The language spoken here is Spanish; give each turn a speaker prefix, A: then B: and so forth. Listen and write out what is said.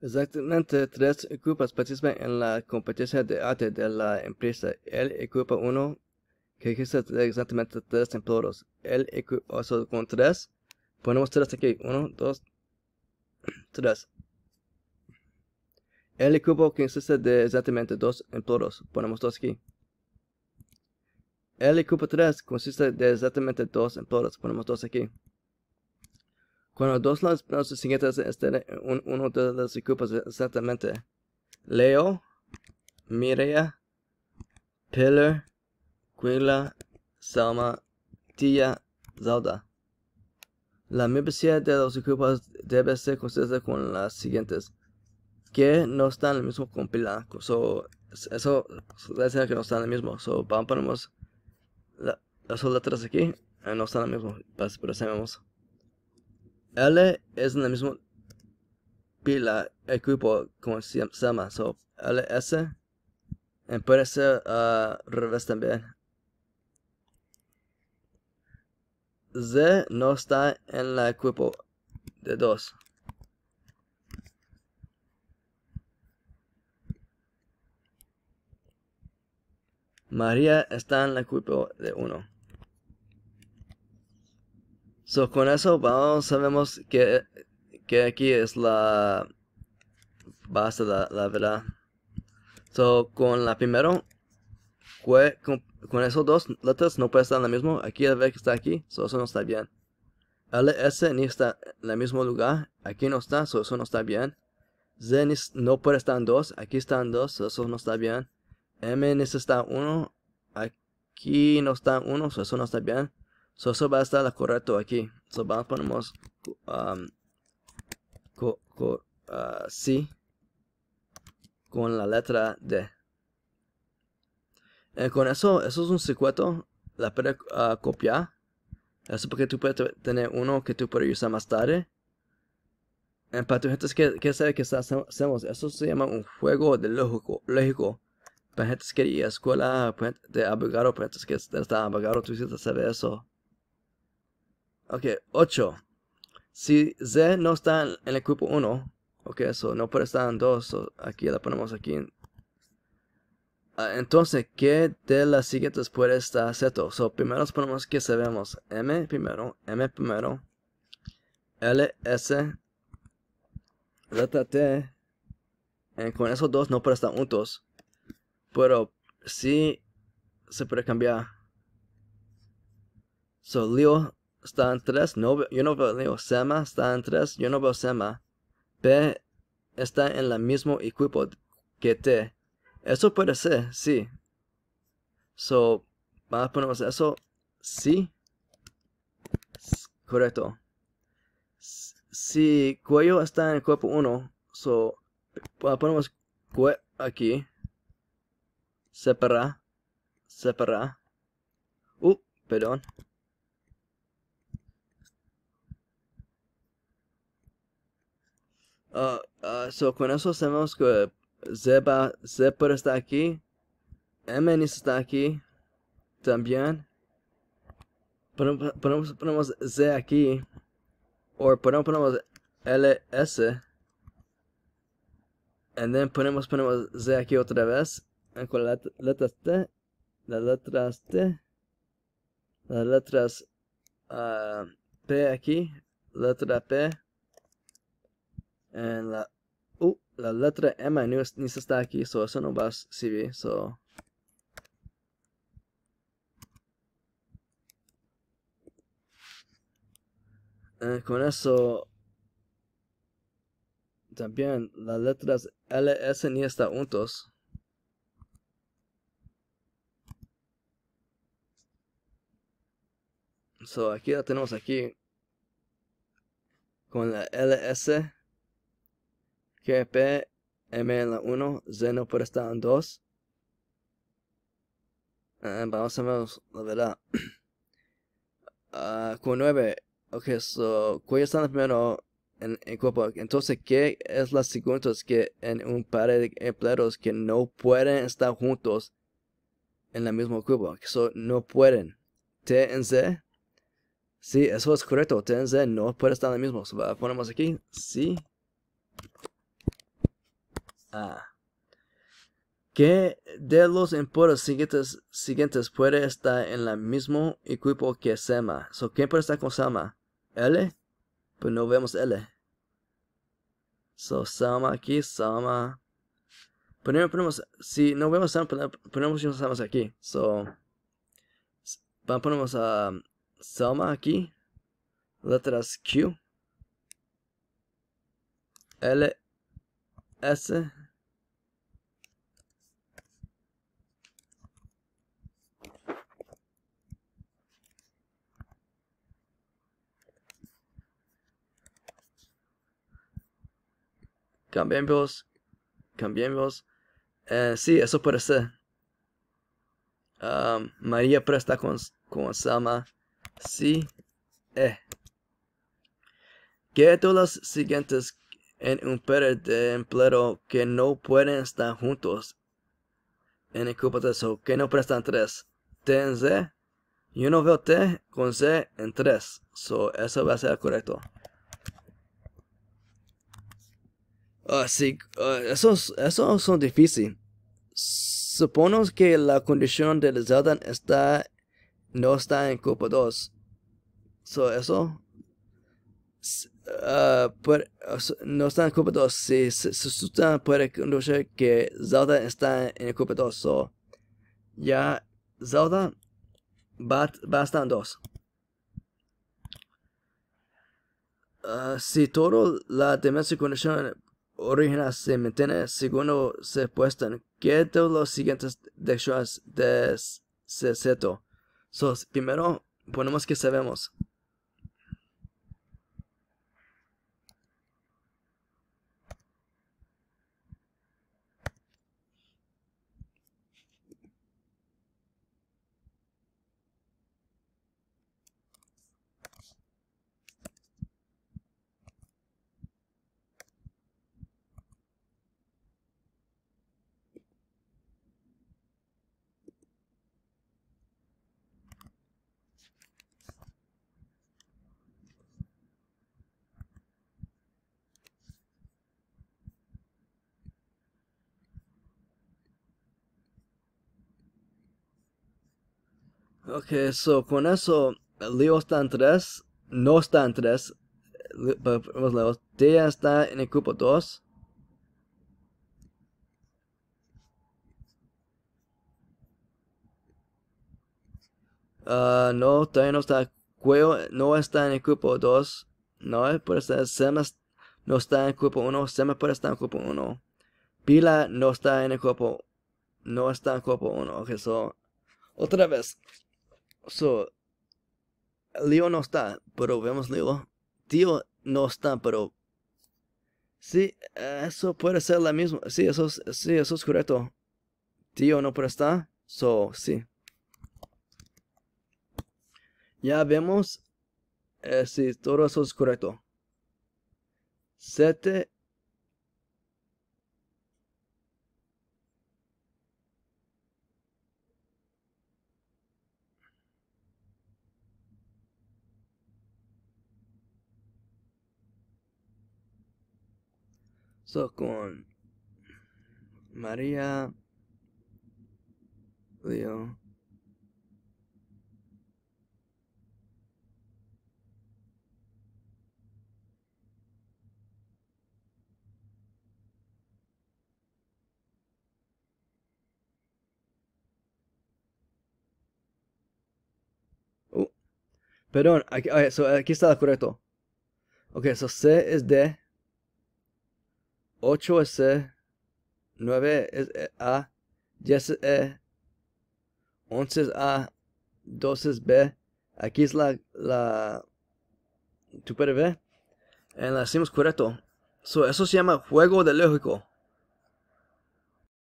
A: Exactamente 3 grupos participan en la competencia de arte de la empresa. El equipo 1 que consiste de exactamente tres empleos. El equipo 3 ponemos 3 aquí: 1, 2, 3. El equipo que de exactamente 2 empleos. Ponemos 2 aquí. El equipo 3 consiste de exactamente 2 empleos. Ponemos 2 aquí. Cuando dos las siguientes estén un, uno de los equipos exactamente. Leo, Mireia, Pilar, Quila, Salma, Tia Zelda La membresía de los equipos debe ser consistente con las siguientes. Que no están en el mismo compilado. So, eso debe ser que no están en el mismo. Vamos a poner las letras aquí. Eh, no están en el mismo. Pues, pero sabemos. L es en el mismo pila, equipo, como se llama. So, LS. Y puede ser uh, revés también. Z no está en la equipo de 2. María está en la equipo de 1 con eso vamos, sabemos que, que aquí es la base, la, la verdad. con la primero, con, con esos dos letras no puede estar en la mismo. Aquí el que está aquí, so eso no está bien. LS ni está en el mismo lugar. Aquí no está, eso no está bien. Z no puede estar en dos. Aquí están dos, eso no está bien. M ni está en uno. Aquí no está en uno, eso no está bien. So, eso va a estar correcto aquí. So, vamos, ponemos um, co, uh, sí con la letra D. Eh, con eso, eso es un circuito. La puedes uh, copiar. Eso porque tú puedes tener uno que tú puedes usar más tarde. Eh, para tu gente que, sabe que hacemos, eso se llama un juego de lógico. lógico. Para gente que ir a escuela, de abogado, para gente que está abogado, tú que sabe eso. Ok, 8. Si Z no está en el cupo 1, ok, eso no puede estar en 2, aquí la ponemos aquí. Ah, entonces, ¿qué de las siguientes puede estar Z? So, primero ponemos que sabemos M primero, M primero, L, S, T. Y eh, con esos dos no puede estar juntos. Pero sí se puede cambiar. So, Leo está en 3, no, yo no veo Sema, está en 3, yo no veo Sema. P está en el mismo equipo que T. Eso puede ser, sí. So, vamos a poner eso, sí. Correcto. Si cuello está en el cuerpo 1, so, ponemos aquí. Separa. Separa. Uh, perdón. Uh, so con eso sabemos que Z por está aquí. Emenis está aquí. También. ponemos, Z aquí. O podemos ponemos LS. y then ponemos, ponemos Z aquí otra vez. Eh, con las letras T. Las letras T. Las letras ah, P aquí. Letra P. Eh, la, la letra M ni está aquí, so eso no va a servir, so... Eh, con eso también las letras LS ni están juntos. So aquí la tenemos aquí con la LS P, M en la 1, no puede estar en 2. vamos a ver la verdad. Q9. Ok, so está en el primero en el cuerpo. Entonces, ¿qué es la segunda? Es que en un par de empleados que no pueden estar juntos en la mismo cuerpo. So, no pueden. T en Z. Sí, eso es correcto. T en Z no puede estar en el mismo. ponemos aquí. Sí. Ah, que de los emperadores siguientes, siguientes puede estar en el mismo equipo que Sema. So, ¿Quién puede estar con Sama? ¿L? Pues no vemos L. So, Sama aquí, Sama. ponemos, si no vemos Sama, ponemos unos aquí. So, ponemos a Sama aquí. Letras Q. L, S, Cambiemos. Cambiemos. Eh, sí, eso puede ser. Ah, María presta con, con Sama. Sí. Eh. todos los siguientes en un par de empleo que no pueden estar juntos. En el cupo de eso, que no prestan tres. Z. Yo no veo T con Z en tres. So, eso va a ser correcto. Así, ah, uh, ah, esos, son difíciles. Suponemos que la condición del Zelda está, no está en Copa 2. So, eso. Ah, no está en Copa 2. Si se si, puede conducir que Zelda está en Copa 2. So, ya Zelda va, a estar en 2. si toda la dimensión condición original se mantiene según se puestan todos los siguientes de de seto. primero, ponemos que sabemos. Ok, so con eso, Leo está en 3, no está en 3, vamos ver, Tía está en el cupo 2. Ah, no, todavía no está. Cueo no está en el cupo 2. No, eh, puede ser, Sema no está en el cupo 1. Sema puede estar en el cupo 1. Pila no está en el cupo. No está en el cupo 1. Ok, so. Otra vez. So, Leo no está, pero vemos Leo. Tío no está, pero... Sí, eso puede ser la misma. Sí, eso es, sí, es correcto. Tío no puede estar, so, sí. Ya vemos eh, si todo eso es correcto. 7 So, con María, Leo, uh, Perdón, aquí, está correcto. okay, so C es D, 8S, es 9A, es 10E, 11A, 12B. es e, Aquí es la, la... ¿Tú puedes ver? En la hacemos correcto. eso se llama juego de lógico.